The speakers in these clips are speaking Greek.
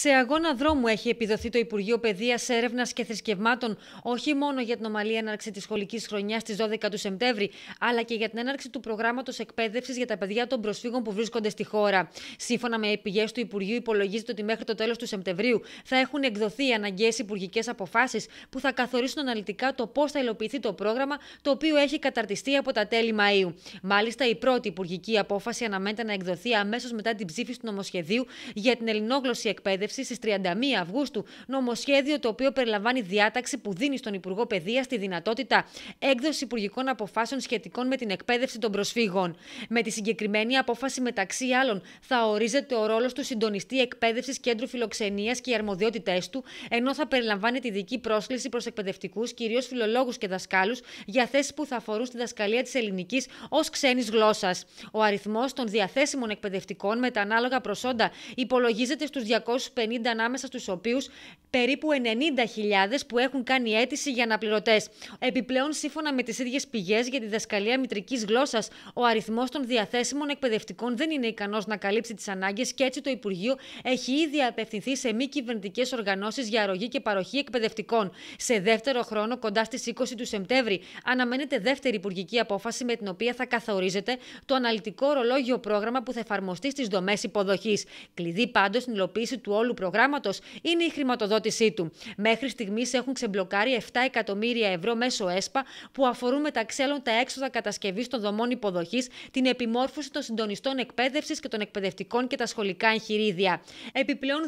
Σε αγώνα δρόμου έχει επιδοθεί το Υπουργείο Παιδείας, Έρευνας και Θρησκευμάτων όχι μόνο για την ομαλή έναρξη της σχολικής χρονιάς στις 12 του Σεπτέμβρη, αλλά και για την έναρξη του προγράμματος εκπαίδευσης για τα παιδιά των προσφύγων που βρίσκονται στη χώρα. Σύμφωνα με πηγές του Υπουργείου, υπολογίζεται ότι μέχρι το τέλος του Σεπτεμβρίου θα έχουν εκδοθεί οι αναγκαίες υπουργικές αποφάσεις που θα καθορίσουν αναλυτικά το πώς θα υλοποιηθεί το πρόγραμμα, το οποίο έχει καταρτιστεί από τα τέλη Μαου. Μάλιστα, η πρώτη υπουργική απόφαση αναμένεται να εκδοθεί αμέσως μετά την ψήφιση του νομοσχεδίου για την ελληνόγλωση εκπαίδευση στι 31 Αυγούστου νομοσχέδιο το οποίο περιλαμβάνει διάταξη που δίνει στον Υπουργό Παιδείας τη δυνατότητα έκδοση υπουργικών αποφάσεων σχετικών με την εκπαίδευση των προσφύγων. Με τη συγκεκριμένη απόφαση, μεταξύ άλλων, θα ορίζεται ο ρόλος του συντονιστή εκπαίδευσης κέντρου φιλοξενίας και οι αρμοδιότητές του, ενώ θα περιλαμβάνει τη δική πρόσκληση προς εκπαιδευτικούς, κυρίως φιλολόγους και δασκάλους, για θέσεις που θα αφορούν στη δασκαλία της ελληνικής ως ξένης γλώσσας. Ο αριθμός των διαθέσιμων εκπαιδευτικών με τα ανάλογα προσόντα υπολογίζεται στους 50 ανάμεσα στους οποίους περίπου 90.000 που έχουν κάνει αίτηση για αναπληρωτές. Επιπλέον, σύμφωνα με τις ίδιες πηγές για τη δασκαλία μητρικής γλώσσας, ο αριθμός των διαθέσιμων εκπαιδευτικών δεν είναι ικανός να καλύψει τις ανάγκες και έτσι το Υπουργείο έχει ήδη απευθυνθεί σε μη κυβερνητικές οργανώσεις για αρρωγή και παροχή εκπαιδευτικών. Σε δεύτερο χρόνο, κοντά στις 20 του Σεπτέμβρη, αναμένεται δεύτερη υπουργική απόφαση με την οποία θα καθορίζεται το αναλυτικό ρολόγιο πρόγραμμα που θα εφαρμοστεί στις δομές υποδοχής. Κλειδί πάντως στην υλοποίηση του όλου προγράμματος είναι η χρηματοδότηση του. Μέχρι στιγμής έχουν ξεμπλοκάρει 7 εκατομμύρια ευρώ μέσω ΕΣΠΑ που αφορούν μεταξύ άλλων τα έξοδα κατασκευής των δομών υποδοχής, την επιμόρφωση των συντονιστών εκπαίδευσης και των εκπαιδευτικών και τα σχολικά εγχειρίδια. Επιπλέον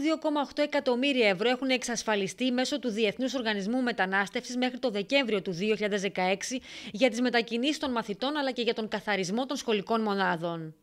2,8 εκατομμύρια ευρώ έχουν εξασφαλιστεί μέσω του Διεθνούς Οργανισμού Μετανάστευσης μέχρι το Δεκέμβριο του 2016 για τις μετακινήσεις των μαθητών αλλά και για τον καθαρισμό των σχολικών μονάδων.